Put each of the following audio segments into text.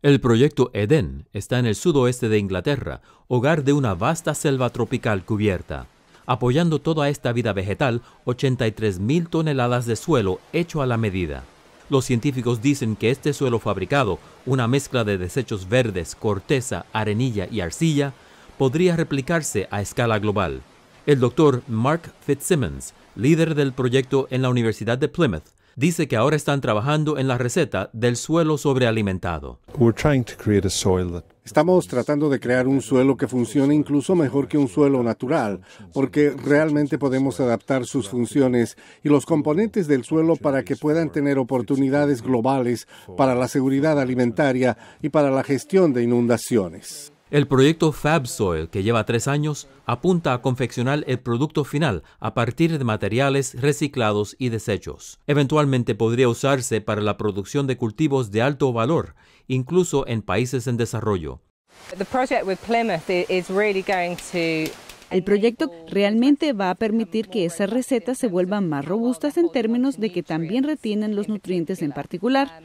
El proyecto Eden está en el sudoeste de Inglaterra, hogar de una vasta selva tropical cubierta. Apoyando toda esta vida vegetal, 83.000 toneladas de suelo hecho a la medida. Los científicos dicen que este suelo fabricado, una mezcla de desechos verdes, corteza, arenilla y arcilla, podría replicarse a escala global. El doctor Mark Fitzsimmons, líder del proyecto en la Universidad de Plymouth, dice que ahora están trabajando en la receta del suelo sobrealimentado. Estamos tratando de crear un suelo que funcione incluso mejor que un suelo natural, porque realmente podemos adaptar sus funciones y los componentes del suelo para que puedan tener oportunidades globales para la seguridad alimentaria y para la gestión de inundaciones. El proyecto FabSoil, que lleva tres años, apunta a confeccionar el producto final a partir de materiales reciclados y desechos. Eventualmente podría usarse para la producción de cultivos de alto valor, incluso en países en desarrollo. El proyecto realmente va a permitir que esas recetas se vuelvan más robustas en términos de que también retienen los nutrientes en particular.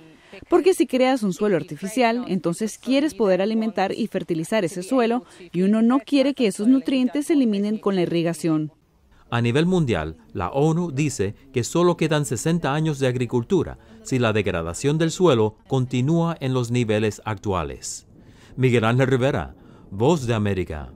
Porque si creas un suelo artificial, entonces quieres poder alimentar y fertilizar ese suelo y uno no quiere que esos nutrientes se eliminen con la irrigación. A nivel mundial, la ONU dice que solo quedan 60 años de agricultura si la degradación del suelo continúa en los niveles actuales. Miguel Ángel Rivera, Voz de América.